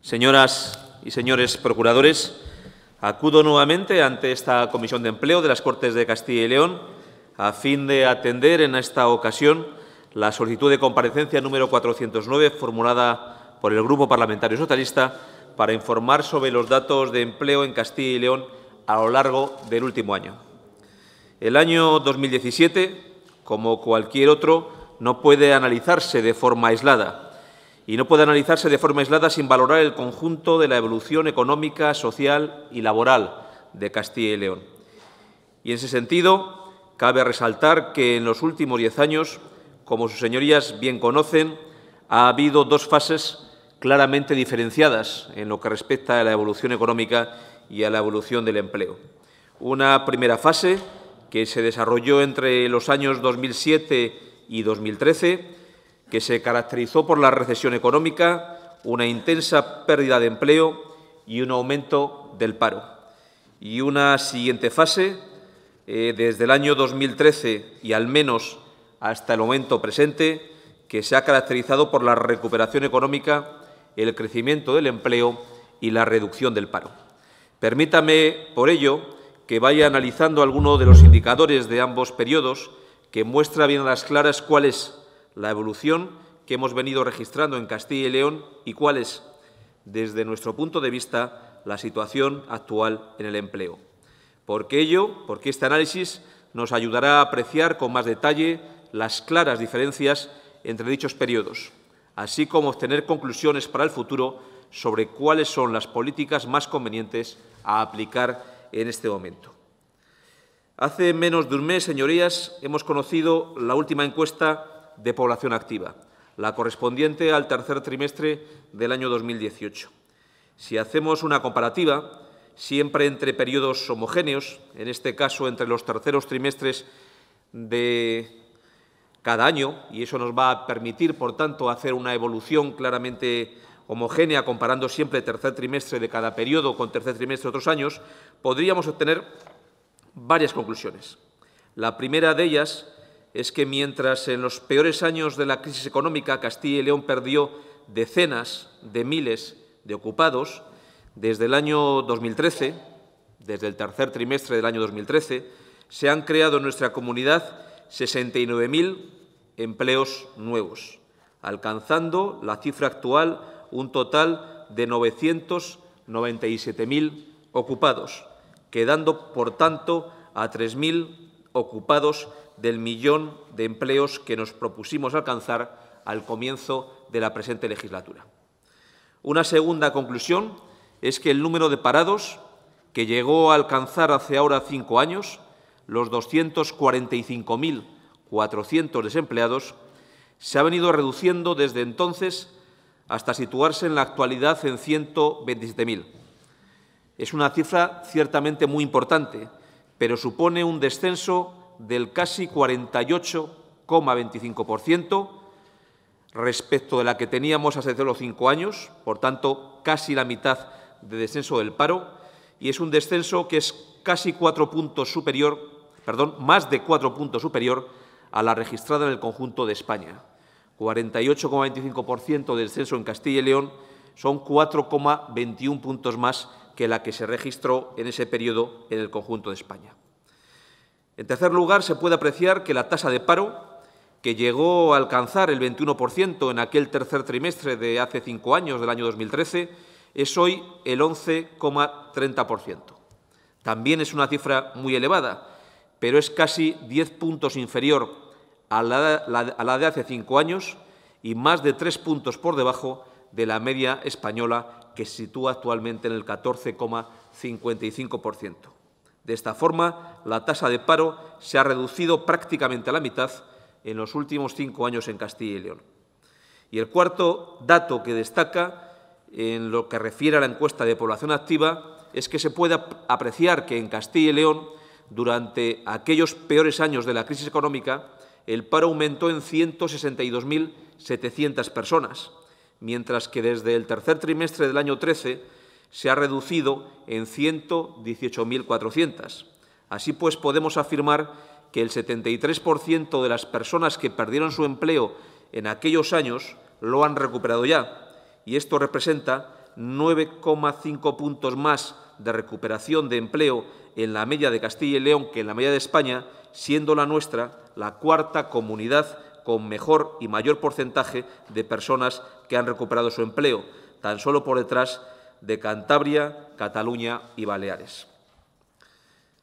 Señoras y señores procuradores, acudo nuevamente ante esta Comisión de Empleo de las Cortes de Castilla y León a fin de atender en esta ocasión la solicitud de comparecencia número 409 formulada por el Grupo Parlamentario Socialista para informar sobre los datos de empleo en Castilla y León a lo largo del último año. El año 2017, como cualquier otro, no puede analizarse de forma aislada y no puede analizarse de forma aislada sin valorar el conjunto de la evolución económica, social y laboral de Castilla y León. Y en ese sentido, cabe resaltar que en los últimos diez años, como sus señorías bien conocen, ha habido dos fases claramente diferenciadas en lo que respecta a la evolución económica y a la evolución del empleo. Una primera fase que se desarrolló entre los años 2007 y 2013 que se caracterizó por la recesión económica, una intensa pérdida de empleo y un aumento del paro. Y una siguiente fase, eh, desde el año 2013 y al menos hasta el momento presente, que se ha caracterizado por la recuperación económica, el crecimiento del empleo y la reducción del paro. Permítame, por ello, que vaya analizando algunos de los indicadores de ambos periodos que muestra bien a las claras cuáles la evolución que hemos venido registrando en Castilla y León y cuál es, desde nuestro punto de vista, la situación actual en el empleo. Porque ello, porque este análisis nos ayudará a apreciar con más detalle las claras diferencias entre dichos periodos, así como obtener conclusiones para el futuro sobre cuáles son las políticas más convenientes a aplicar en este momento. Hace menos de un mes, señorías, hemos conocido la última encuesta de población activa, la correspondiente al tercer trimestre del año 2018. Si hacemos una comparativa, siempre entre periodos homogéneos, en este caso entre los terceros trimestres de cada año, y eso nos va a permitir, por tanto, hacer una evolución claramente homogénea, comparando siempre tercer trimestre de cada periodo con tercer trimestre de otros años, podríamos obtener varias conclusiones. La primera de ellas es que mientras en los peores años de la crisis económica Castilla y León perdió decenas de miles de ocupados, desde el año 2013, desde el tercer trimestre del año 2013, se han creado en nuestra comunidad 69.000 empleos nuevos, alcanzando la cifra actual un total de 997.000 ocupados, quedando, por tanto, a 3.000 ocupados del millón de empleos que nos propusimos alcanzar al comienzo de la presente legislatura. Una segunda conclusión es que el número de parados, que llegó a alcanzar hace ahora cinco años los 245.400 desempleados, se ha venido reduciendo desde entonces hasta situarse en la actualidad en 127.000. Es una cifra ciertamente muy importante, pero supone un descenso del casi 48,25% respecto de la que teníamos hace cinco años, por tanto, casi la mitad de descenso del paro, y es un descenso que es casi cuatro puntos superior, perdón, más de cuatro puntos superior a la registrada en el conjunto de España. 48,25% de descenso en Castilla y León son 4,21 puntos más que la que se registró en ese periodo en el conjunto de España. En tercer lugar, se puede apreciar que la tasa de paro, que llegó a alcanzar el 21% en aquel tercer trimestre de hace cinco años, del año 2013, es hoy el 11,30%. También es una cifra muy elevada, pero es casi 10 puntos inferior a la, de hace cinco años y más de tres puntos por debajo de la media española, que se sitúa actualmente en el 14,55%. De esta forma, la tasa de paro se ha reducido prácticamente a la mitad en los últimos cinco años en Castilla y León. Y el cuarto dato que destaca en lo que refiere a la encuesta de población activa es que se puede apreciar que en Castilla y León, durante aquellos peores años de la crisis económica, el paro aumentó en 162.700 personas, mientras que desde el tercer trimestre del año 13 se ha reducido en 118.400. Así pues, podemos afirmar que el 73% de las personas que perdieron su empleo en aquellos años lo han recuperado ya, y esto representa 9,5 puntos más de recuperación de empleo en la media de Castilla y León que en la media de España, siendo la nuestra la cuarta comunidad con mejor y mayor porcentaje de personas que han recuperado su empleo, tan solo por detrás de Cantabria, Cataluña y Baleares.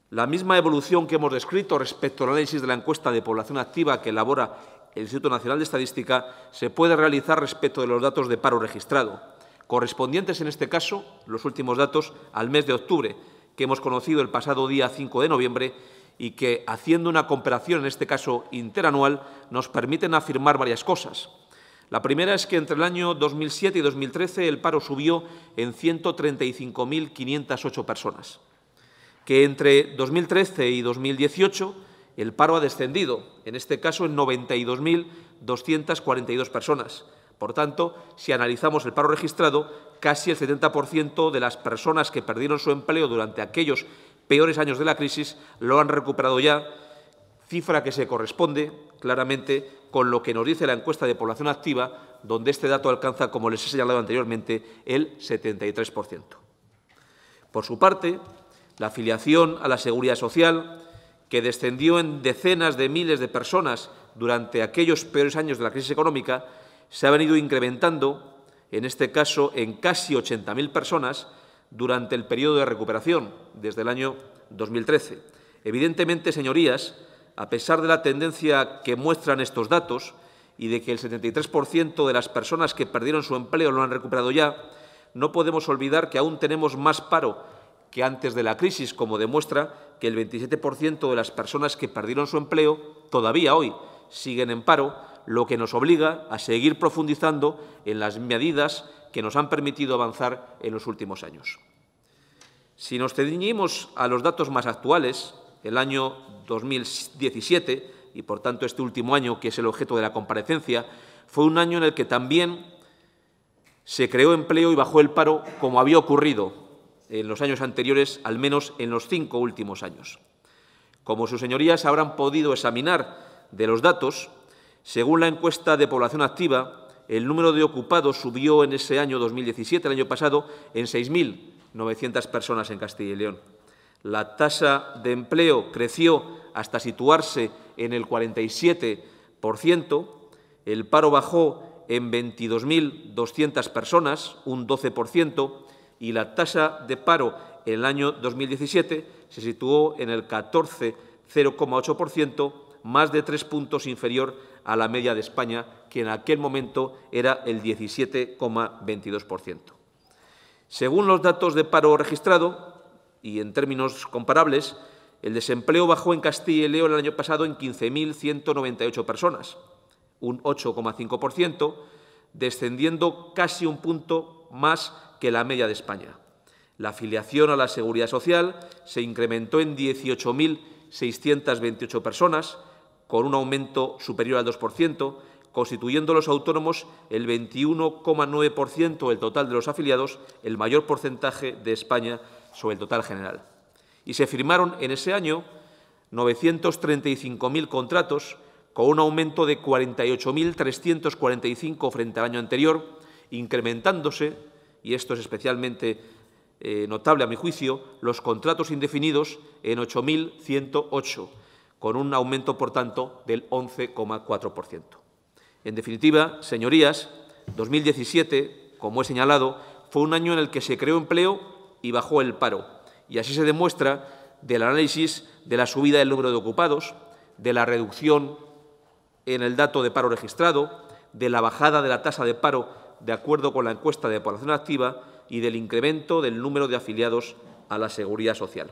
La misma evolución que hemos descrito respecto al análisis de la encuesta de población activa que elabora el Instituto Nacional de Estadística se puede realizar respecto de los datos de paro registrado, correspondientes en este caso, los últimos datos, al mes de octubre, que hemos conocido el pasado día 5 de noviembre y que, haciendo una comparación, en este caso interanual, nos permiten afirmar varias cosas. La primera es que entre el año 2007 y 2013 el paro subió en 135.508 personas, que entre 2013 y 2018 el paro ha descendido, en este caso en 92.242 personas. Por tanto, si analizamos el paro registrado, casi el 70% de las personas que perdieron su empleo durante aquellos peores años de la crisis lo han recuperado ya cifra que se corresponde claramente con lo que nos dice la encuesta de población activa, donde este dato alcanza, como les he señalado anteriormente, el 73%. Por su parte, la afiliación a la seguridad social, que descendió en decenas de miles de personas durante aquellos peores años de la crisis económica, se ha venido incrementando, en este caso en casi 80.000 personas, durante el periodo de recuperación, desde el año 2013. Evidentemente, señorías, a pesar de la tendencia que muestran estos datos y de que el 73% de las personas que perdieron su empleo lo han recuperado ya, no podemos olvidar que aún tenemos más paro que antes de la crisis, como demuestra que el 27% de las personas que perdieron su empleo todavía hoy siguen en paro, lo que nos obliga a seguir profundizando en las medidas que nos han permitido avanzar en los últimos años. Si nos ceñimos a los datos más actuales, el año 2017, y por tanto este último año, que es el objeto de la comparecencia, fue un año en el que también se creó empleo y bajó el paro, como había ocurrido en los años anteriores, al menos en los cinco últimos años. Como sus señorías habrán podido examinar de los datos, según la encuesta de población activa, el número de ocupados subió en ese año 2017, el año pasado, en 6.900 personas en Castilla y León. La tasa de empleo creció hasta situarse en el 47%, el paro bajó en 22.200 personas, un 12%, y la tasa de paro en el año 2017 se situó en el 14,08%, más de tres puntos inferior a la media de España, que en aquel momento era el 17,22%. Según los datos de paro registrado, y en términos comparables, el desempleo bajó en Castilla y León el año pasado en 15.198 personas, un 8,5%, descendiendo casi un punto más que la media de España. La afiliación a la Seguridad Social se incrementó en 18.628 personas, con un aumento superior al 2%, constituyendo los autónomos el 21,9% del total de los afiliados, el mayor porcentaje de España sobre el total general. Y se firmaron en ese año 935.000 contratos, con un aumento de 48.345 frente al año anterior, incrementándose, y esto es especialmente eh, notable a mi juicio, los contratos indefinidos en 8.108, con un aumento, por tanto, del 11,4%. En definitiva, señorías, 2017, como he señalado, fue un año en el que se creó empleo y bajó el paro. Y así se demuestra del análisis de la subida del número de ocupados, de la reducción en el dato de paro registrado, de la bajada de la tasa de paro de acuerdo con la encuesta de población activa y del incremento del número de afiliados a la seguridad social.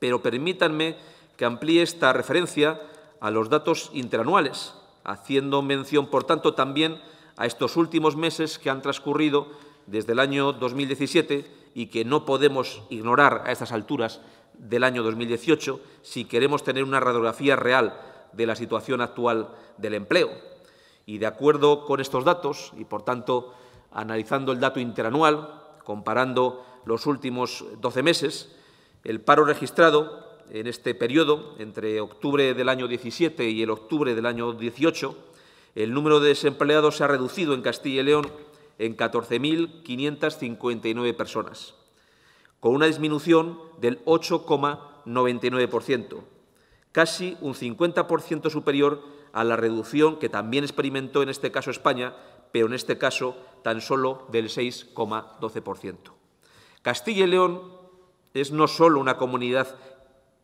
Pero permítanme que amplíe esta referencia a los datos interanuales, haciendo mención, por tanto, también a estos últimos meses que han transcurrido desde el año 2017 y que no podemos ignorar a estas alturas del año 2018 si queremos tener una radiografía real de la situación actual del empleo. Y de acuerdo con estos datos, y por tanto analizando el dato interanual, comparando los últimos 12 meses, el paro registrado en este periodo, entre octubre del año 17 y el octubre del año 18, el número de desempleados se ha reducido en Castilla y León en 14.559 personas, con una disminución del 8,99%, casi un 50% superior a la reducción que también experimentó en este caso España, pero en este caso tan solo del 6,12%. Castilla y León es no solo una comunidad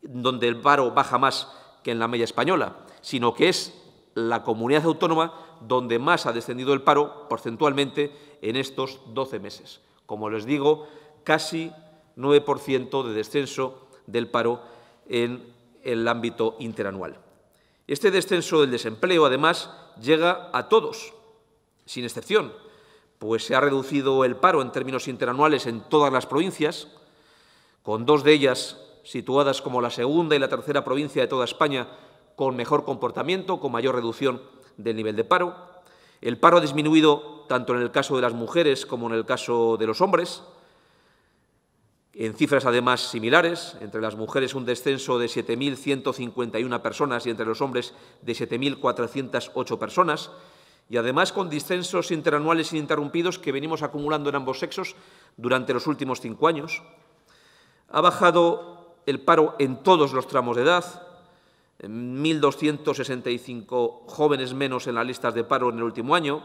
donde el varo baja más que en la media española, sino que es la comunidad autónoma donde más ha descendido el paro porcentualmente en estos 12 meses. Como les digo, casi 9% de descenso del paro en el ámbito interanual. Este descenso del desempleo, además, llega a todos, sin excepción, pues se ha reducido el paro en términos interanuales en todas las provincias, con dos de ellas situadas como la segunda y la tercera provincia de toda España con mejor comportamiento, con mayor reducción del nivel de paro. El paro ha disminuido tanto en el caso de las mujeres como en el caso de los hombres, en cifras además similares, entre las mujeres un descenso de 7.151 personas y entre los hombres de 7.408 personas, y además con descensos interanuales ininterrumpidos que venimos acumulando en ambos sexos durante los últimos cinco años. Ha bajado el paro en todos los tramos de edad, 1.265 jóvenes menos en las listas de paro en el último año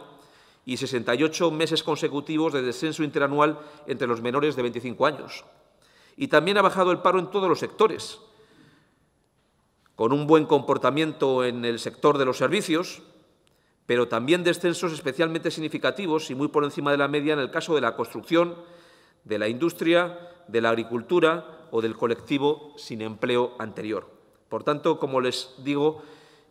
y 68 meses consecutivos de descenso interanual entre los menores de 25 años. Y también ha bajado el paro en todos los sectores, con un buen comportamiento en el sector de los servicios, pero también descensos especialmente significativos y muy por encima de la media en el caso de la construcción, de la industria, de la agricultura o del colectivo sin empleo anterior. Por tanto, como les digo,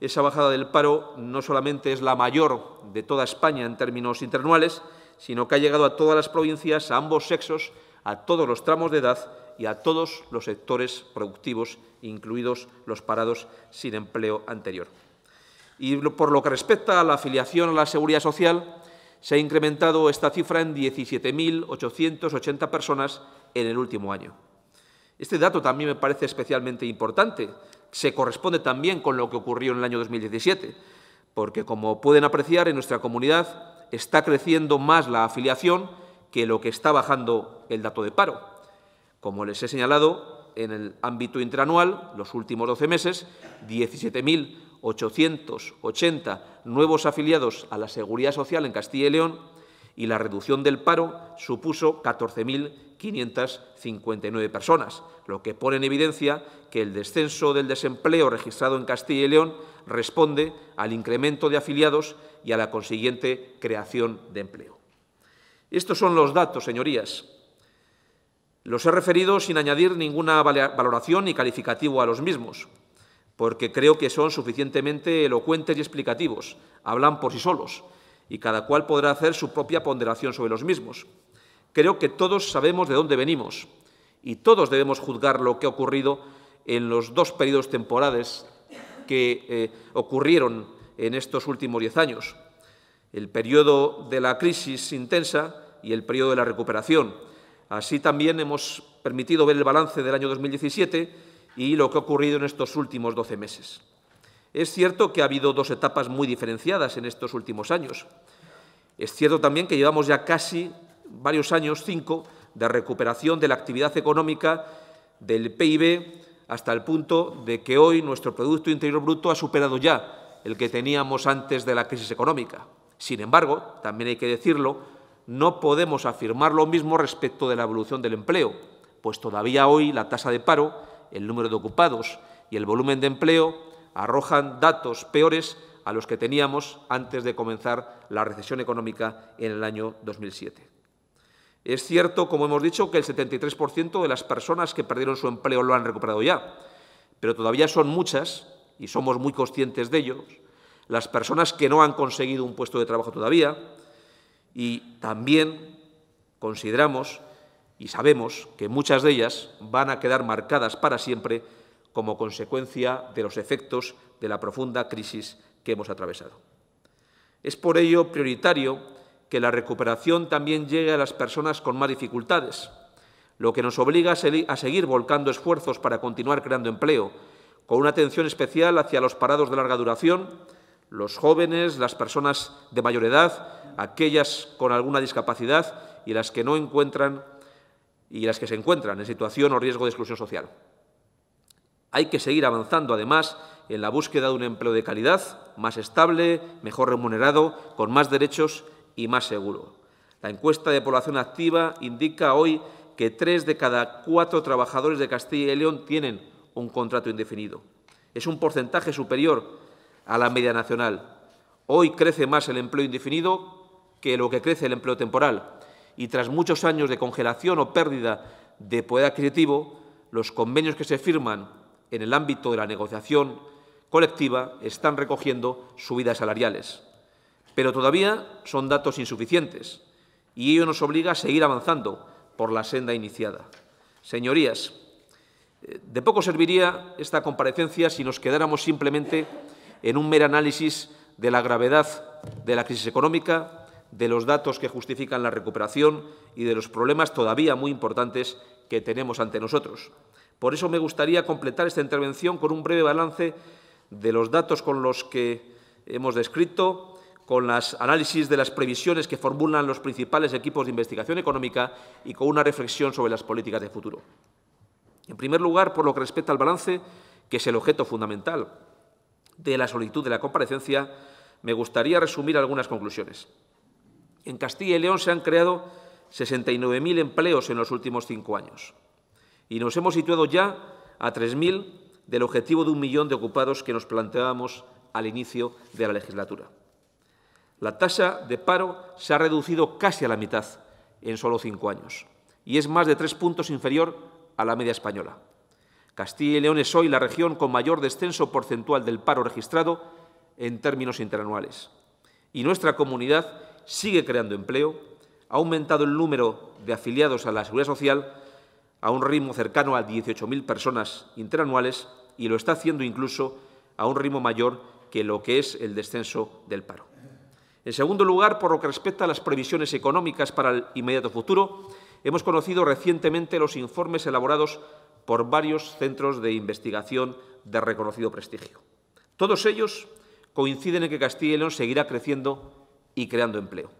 esa bajada del paro no solamente es la mayor de toda España en términos internuales, sino que ha llegado a todas las provincias, a ambos sexos, a todos los tramos de edad y a todos los sectores productivos, incluidos los parados sin empleo anterior. Y por lo que respecta a la afiliación a la Seguridad Social, se ha incrementado esta cifra en 17.880 personas en el último año. Este dato también me parece especialmente importante, se corresponde también con lo que ocurrió en el año 2017, porque como pueden apreciar, en nuestra comunidad está creciendo más la afiliación que lo que está bajando el dato de paro. Como les he señalado, en el ámbito intranual, los últimos 12 meses, 17.880 nuevos afiliados a la Seguridad Social en Castilla y León y la reducción del paro supuso 14.000 559 personas, lo que pone en evidencia que el descenso del desempleo registrado en Castilla y León responde al incremento de afiliados y a la consiguiente creación de empleo. Estos son los datos, señorías. Los he referido sin añadir ninguna valoración ni calificativo a los mismos, porque creo que son suficientemente elocuentes y explicativos, hablan por sí solos, y cada cual podrá hacer su propia ponderación sobre los mismos. Creo que todos sabemos de dónde venimos y todos debemos juzgar lo que ha ocurrido en los dos periodos temporales que eh, ocurrieron en estos últimos diez años. El periodo de la crisis intensa y el periodo de la recuperación. Así también hemos permitido ver el balance del año 2017 y lo que ha ocurrido en estos últimos 12 meses. Es cierto que ha habido dos etapas muy diferenciadas en estos últimos años. Es cierto también que llevamos ya casi varios años, cinco, de recuperación de la actividad económica del PIB hasta el punto de que hoy nuestro Producto Interior Bruto ha superado ya el que teníamos antes de la crisis económica. Sin embargo, también hay que decirlo, no podemos afirmar lo mismo respecto de la evolución del empleo, pues todavía hoy la tasa de paro, el número de ocupados y el volumen de empleo arrojan datos peores a los que teníamos antes de comenzar la recesión económica en el año 2007. Es cierto, como hemos dicho, que el 73% de las personas que perdieron su empleo lo han recuperado ya, pero todavía son muchas, y somos muy conscientes de ello, las personas que no han conseguido un puesto de trabajo todavía, y también consideramos y sabemos que muchas de ellas van a quedar marcadas para siempre como consecuencia de los efectos de la profunda crisis que hemos atravesado. Es por ello prioritario que la recuperación también llegue a las personas con más dificultades, lo que nos obliga a seguir volcando esfuerzos para continuar creando empleo, con una atención especial hacia los parados de larga duración, los jóvenes, las personas de mayor edad, aquellas con alguna discapacidad y las que no encuentran y las que se encuentran en situación o riesgo de exclusión social. Hay que seguir avanzando, además, en la búsqueda de un empleo de calidad, más estable, mejor remunerado, con más derechos y más seguro. La encuesta de población activa indica hoy que tres de cada cuatro trabajadores de Castilla y León tienen un contrato indefinido. Es un porcentaje superior a la media nacional. Hoy crece más el empleo indefinido que lo que crece el empleo temporal. Y tras muchos años de congelación o pérdida de poder adquisitivo, los convenios que se firman en el ámbito de la negociación colectiva están recogiendo subidas salariales. Pero todavía son datos insuficientes y ello nos obliga a seguir avanzando por la senda iniciada. Señorías, eh, de poco serviría esta comparecencia si nos quedáramos simplemente en un mero análisis de la gravedad de la crisis económica, de los datos que justifican la recuperación y de los problemas todavía muy importantes que tenemos ante nosotros. Por eso me gustaría completar esta intervención con un breve balance de los datos con los que hemos descrito con los análisis de las previsiones que formulan los principales equipos de investigación económica y con una reflexión sobre las políticas de futuro. En primer lugar, por lo que respecta al balance, que es el objeto fundamental de la solicitud de la comparecencia, me gustaría resumir algunas conclusiones. En Castilla y León se han creado 69.000 empleos en los últimos cinco años y nos hemos situado ya a 3.000 del objetivo de un millón de ocupados que nos planteábamos al inicio de la legislatura. La tasa de paro se ha reducido casi a la mitad en solo cinco años y es más de tres puntos inferior a la media española. Castilla y León es hoy la región con mayor descenso porcentual del paro registrado en términos interanuales. Y nuestra comunidad sigue creando empleo, ha aumentado el número de afiliados a la Seguridad Social a un ritmo cercano a 18.000 personas interanuales y lo está haciendo incluso a un ritmo mayor que lo que es el descenso del paro. En segundo lugar, por lo que respecta a las previsiones económicas para el inmediato futuro, hemos conocido recientemente los informes elaborados por varios centros de investigación de reconocido prestigio. Todos ellos coinciden en que Castilla y León seguirá creciendo y creando empleo.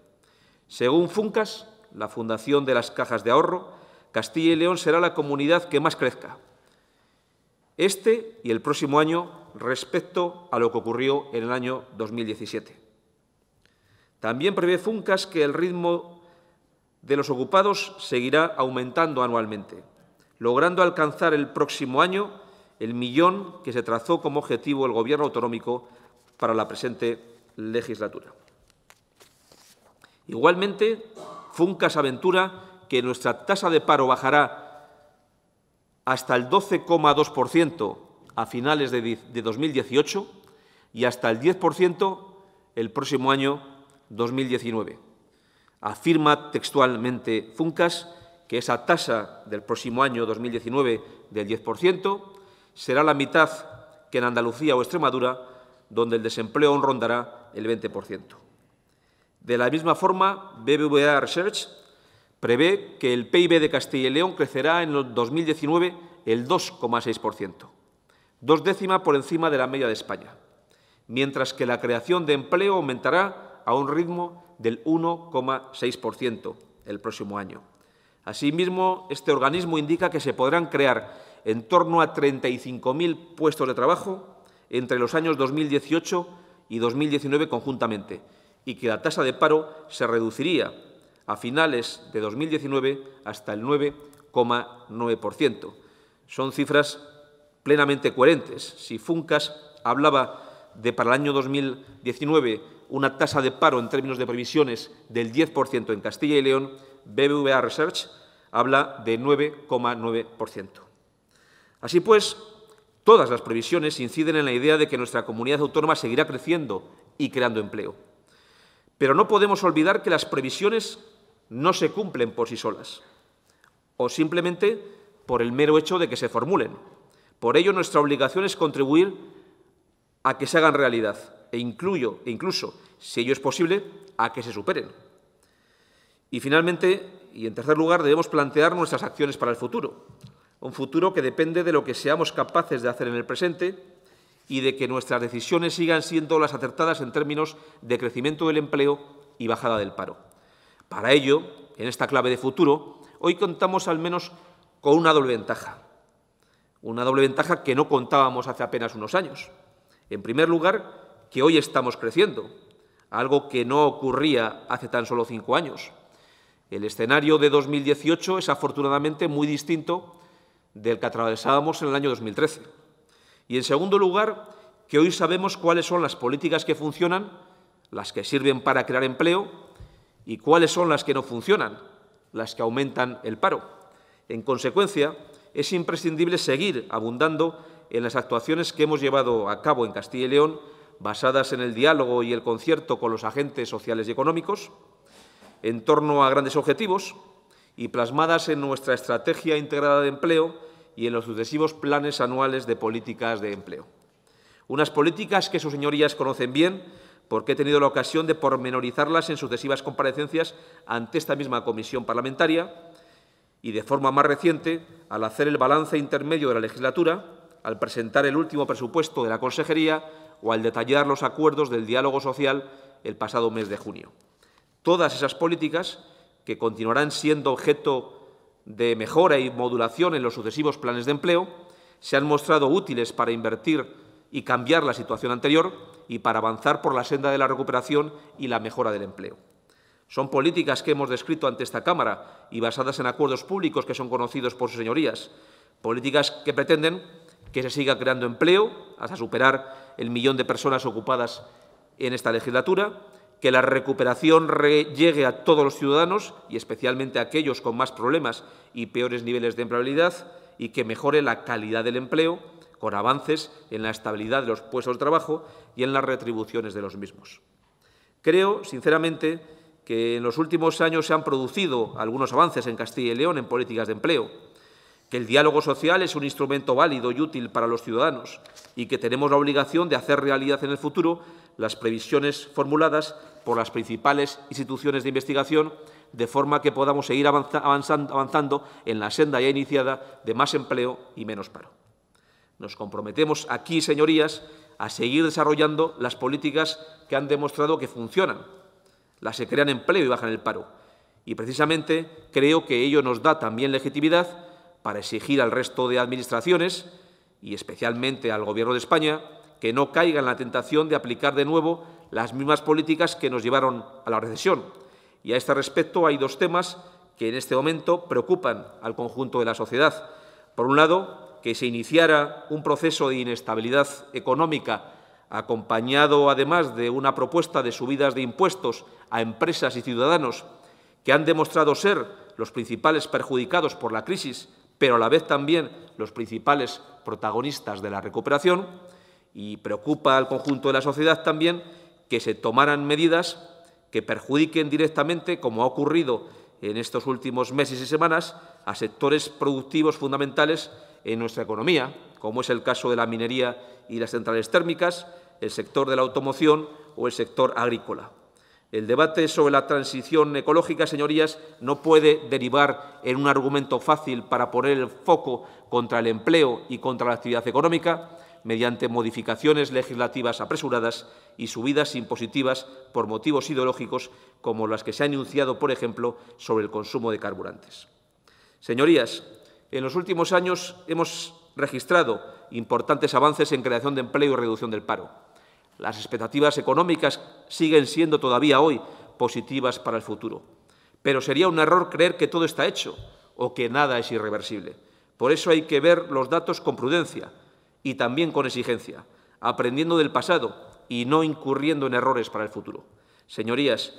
Según FUNCAS, la Fundación de las Cajas de Ahorro, Castilla y León será la comunidad que más crezca este y el próximo año respecto a lo que ocurrió en el año 2017. También prevé Funcas que el ritmo de los ocupados seguirá aumentando anualmente, logrando alcanzar el próximo año el millón que se trazó como objetivo el Gobierno autonómico para la presente legislatura. Igualmente, Funcas aventura que nuestra tasa de paro bajará hasta el 12,2% a finales de 2018 y hasta el 10% el próximo año 2019. Afirma textualmente Funcas que esa tasa del próximo año 2019 del 10% será la mitad que en Andalucía o Extremadura, donde el desempleo aún rondará el 20%. De la misma forma, BBVA Research prevé que el PIB de Castilla y León crecerá en 2019 el 2,6%, dos décimas por encima de la media de España, mientras que la creación de empleo aumentará a un ritmo del 1,6% el próximo año. Asimismo, este organismo indica que se podrán crear en torno a 35.000 puestos de trabajo entre los años 2018 y 2019 conjuntamente y que la tasa de paro se reduciría a finales de 2019 hasta el 9,9%. Son cifras plenamente coherentes. Si Funcas hablaba de para el año 2019 una tasa de paro en términos de previsiones del 10% en Castilla y León, BBVA Research habla de 9,9%. Así pues, todas las previsiones inciden en la idea de que nuestra comunidad autónoma seguirá creciendo y creando empleo. Pero no podemos olvidar que las previsiones no se cumplen por sí solas, o simplemente por el mero hecho de que se formulen. Por ello, nuestra obligación es contribuir a que se hagan realidad, e incluyo, e incluso, si ello es posible, a que se superen. Y finalmente, y en tercer lugar, debemos plantear nuestras acciones para el futuro. Un futuro que depende de lo que seamos capaces de hacer en el presente y de que nuestras decisiones sigan siendo las acertadas en términos de crecimiento del empleo y bajada del paro. Para ello, en esta clave de futuro, hoy contamos al menos con una doble ventaja. Una doble ventaja que no contábamos hace apenas unos años. En primer lugar, que hoy estamos creciendo, algo que no ocurría hace tan solo cinco años. El escenario de 2018 es afortunadamente muy distinto del que atravesábamos en el año 2013. Y en segundo lugar, que hoy sabemos cuáles son las políticas que funcionan, las que sirven para crear empleo y cuáles son las que no funcionan, las que aumentan el paro. En consecuencia, es imprescindible seguir abundando en las actuaciones que hemos llevado a cabo en Castilla y León basadas en el diálogo y el concierto con los agentes sociales y económicos, en torno a grandes objetivos y plasmadas en nuestra estrategia integrada de empleo y en los sucesivos planes anuales de políticas de empleo. Unas políticas que sus señorías conocen bien porque he tenido la ocasión de pormenorizarlas en sucesivas comparecencias ante esta misma comisión parlamentaria y de forma más reciente al hacer el balance intermedio de la legislatura, al presentar el último presupuesto de la Consejería o al detallar los acuerdos del diálogo social el pasado mes de junio. Todas esas políticas, que continuarán siendo objeto de mejora y modulación en los sucesivos planes de empleo, se han mostrado útiles para invertir y cambiar la situación anterior y para avanzar por la senda de la recuperación y la mejora del empleo. Son políticas que hemos descrito ante esta Cámara y basadas en acuerdos públicos que son conocidos por sus señorías, políticas que pretenden que se siga creando empleo, hasta superar el millón de personas ocupadas en esta legislatura, que la recuperación llegue a todos los ciudadanos y especialmente a aquellos con más problemas y peores niveles de empleabilidad y que mejore la calidad del empleo con avances en la estabilidad de los puestos de trabajo y en las retribuciones de los mismos. Creo, sinceramente, que en los últimos años se han producido algunos avances en Castilla y León en políticas de empleo, el diálogo social es un instrumento válido y útil para los ciudadanos y que tenemos la obligación de hacer realidad en el futuro las previsiones formuladas por las principales instituciones de investigación, de forma que podamos seguir avanzando en la senda ya iniciada de más empleo y menos paro. Nos comprometemos aquí, señorías, a seguir desarrollando las políticas que han demostrado que funcionan, las que crean empleo y bajan el paro. Y precisamente creo que ello nos da también legitimidad para exigir al resto de administraciones, y especialmente al Gobierno de España, que no caiga en la tentación de aplicar de nuevo las mismas políticas que nos llevaron a la recesión. Y a este respecto hay dos temas que en este momento preocupan al conjunto de la sociedad. Por un lado, que se iniciara un proceso de inestabilidad económica acompañado además de una propuesta de subidas de impuestos a empresas y ciudadanos que han demostrado ser los principales perjudicados por la crisis pero a la vez también los principales protagonistas de la recuperación, y preocupa al conjunto de la sociedad también que se tomaran medidas que perjudiquen directamente, como ha ocurrido en estos últimos meses y semanas, a sectores productivos fundamentales en nuestra economía, como es el caso de la minería y las centrales térmicas, el sector de la automoción o el sector agrícola. El debate sobre la transición ecológica, señorías, no puede derivar en un argumento fácil para poner el foco contra el empleo y contra la actividad económica mediante modificaciones legislativas apresuradas y subidas impositivas por motivos ideológicos como las que se han enunciado, por ejemplo, sobre el consumo de carburantes. Señorías, en los últimos años hemos registrado importantes avances en creación de empleo y reducción del paro. Las expectativas económicas siguen siendo todavía hoy positivas para el futuro, pero sería un error creer que todo está hecho o que nada es irreversible. Por eso hay que ver los datos con prudencia y también con exigencia, aprendiendo del pasado y no incurriendo en errores para el futuro. Señorías,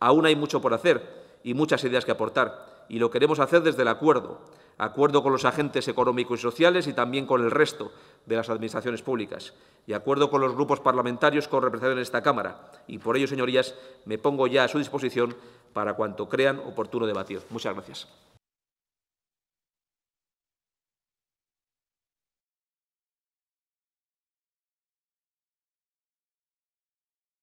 aún hay mucho por hacer y muchas ideas que aportar y lo queremos hacer desde el acuerdo, acuerdo con los agentes económicos y sociales y también con el resto de las administraciones públicas, y acuerdo con los grupos parlamentarios con representación en esta Cámara. Y por ello, señorías, me pongo ya a su disposición para cuanto crean oportuno debatir. Muchas gracias.